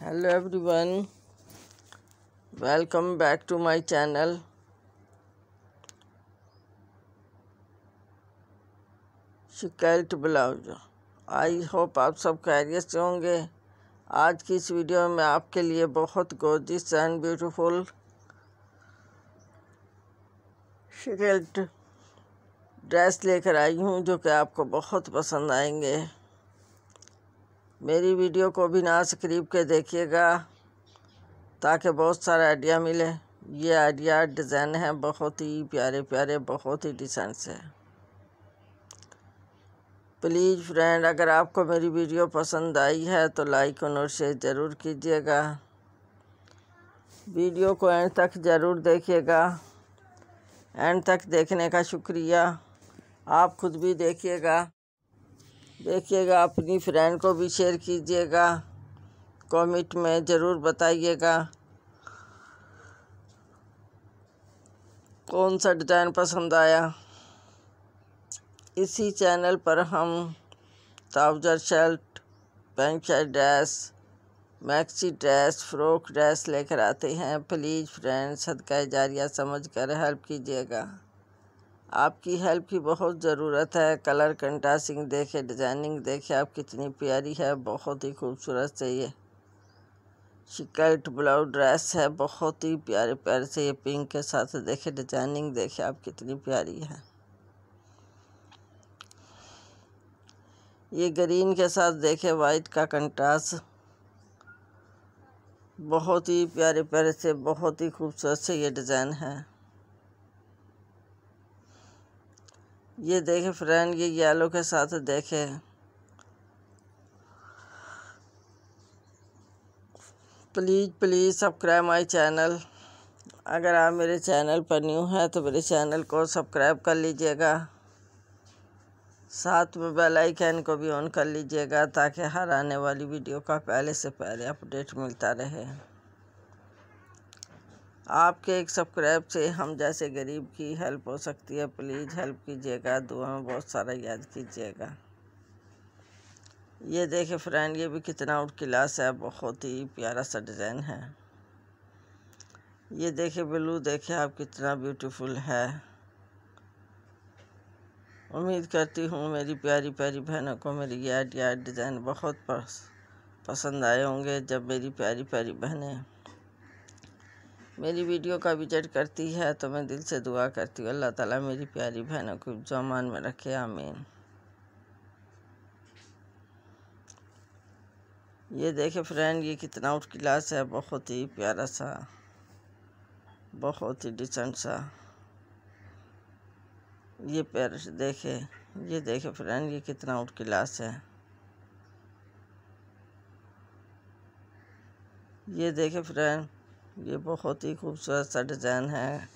hello everyone welcome back to my channel शिकायत blouse I hope आप सब career से होंगे आज की इस वीडियो में आपके लिए बहुत गोजिस एंड ब्यूटीफुल शिकल्ट ड्रेस लेकर आई हूँ जो कि आपको बहुत पसंद आएंगे मेरी वीडियो को ना करीब के देखिएगा ताकि बहुत सारे आइडिया मिले ये आइडिया डिज़ाइन है बहुत ही प्यारे प्यारे बहुत ही डिजाइन से प्लीज़ फ्रेंड अगर आपको मेरी वीडियो पसंद आई है तो लाइक और शेयर ज़रूर कीजिएगा वीडियो को एंड तक ज़रूर देखिएगा एंड तक देखने का शुक्रिया आप खुद भी देखिएगा देखिएगा अपनी फ्रेंड को भी शेयर कीजिएगा कमेंट में ज़रूर बताइएगा कौन सा डिज़ाइन पसंद आया इसी चैनल पर हम trouser shirt pant shirt dress maxi dress frock dress लेकर आते हैं प्लीज़ फ्रेंड्स सदका जारिया समझ कर हेल्प कीजिएगा आपकी हेल्प की बहुत ज़रूरत है कलर कंटासिंग देखे डिज़ाइनिंग देखे आप कितनी प्यारी है बहुत ही खूबसूरत से ये शिकट ब्लाउज ड्रेस है बहुत ही प्यारे प्यारे से ये पिंक के साथ देखे डिज़ाइनिंग देखे आप कितनी प्यारी है ये ग्रीन के साथ देखे वाइट का कंटास बहुत ही प्यारे प्यारे से बहुत ही खूबसूरत से ये डिज़ाइन है ये देखें फ्रेंड ये येलो के साथ देखें please please subscribe my channel अगर आप मेरे चैनल पर न्यू हैं तो मेरे चैनल को सब्सक्राइब कर लीजिएगा साथ में बेल आइकन को भी ऑन कर लीजिएगा ताकि हर आने वाली वीडियो का पहले से पहले अपडेट मिलता रहे आपके एक सब्सक्राइब से हम जैसे गरीब की हेल्प हो सकती है प्लीज़ हेल्प कीजिएगा दुआ में बहुत सारा याद कीजिएगा ये देखे फ्रेंड ये भी कितना उठ क्लास है बहुत ही प्यारा सा डिज़ाइन है ये देखे ब्लू देखे आप कितना ब्यूटीफुल है उम्मीद करती हूँ मेरी प्यारी प्यारी बहनों को मेरी यार यार डिज़ाइन बहुत पसंद आए होंगे जब मेरी प्यारी प्यारी बहनें मेरी वीडियो का विजिट करती है तो मैं दिल से दुआ करती हूँ अल्लाह ताला मेरी प्यारी बहनों को जमान में रखे आमीन ये देखे फ्रेंड ये कितना उठ क्लास है बहुत ही प्यारा सा बहुत ही डिसेंट सा ये पैर देखे ये देखे फ्रेंड ये कितना उठ क्लास है ये देखे फ्रेंड ये बहुत ही खूबसूरत सा डिज़ाइन है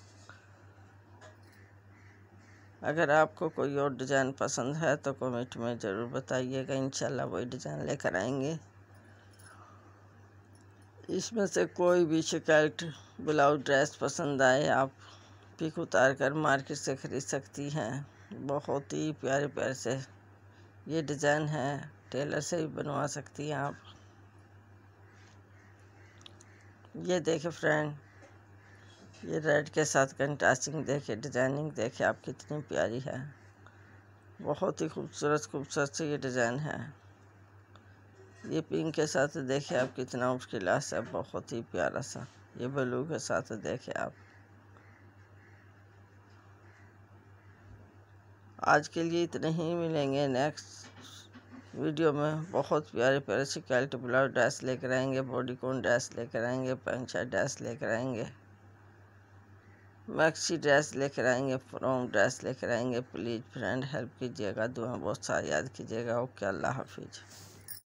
अगर आपको कोई और डिज़ाइन पसंद है तो कमेंट में ज़रूर बताइएगा इंशाल्लाह वही डिज़ाइन लेकर आएंगे इसमें से कोई भी शिकायत ब्लाउज ड्रेस पसंद आए आप पिक उतार कर मार्केट से ख़रीद सकती हैं बहुत ही प्यारे प्यारे से ये डिज़ाइन है टेलर से भी बनवा सकती हैं आप ये देखे फ्रेंड ये रेड के साथ कंटास्टिंग देखे डिज़ाइनिंग देखे आप कितनी प्यारी है बहुत ही खूबसूरत खूबसूरत से ये डिज़ाइन है ये पिंक के साथ देखे आप कितना मुश्किलास है बहुत ही प्यारा सा ये ब्लू के साथ देखे आप आज के लिए इतने ही मिलेंगे नेक्स्ट वीडियो में बहुत प्यारे प्यारे से क्वालिटी ब्लाउज ड्रेस लेकर आएंगे बॉडीकॉन ड्रेस लेकर आएंगे पंचा ड्रेस लेकर आएंगे मैक्सी ड्रेस लेकर आएंगे फ्रॉम ड्रेस लेकर आएंगे प्लीज़ फ्रेंड हेल्प कीजिएगा दुआ बहुत सारा याद कीजिएगा ओके अल्लाह हाफिज़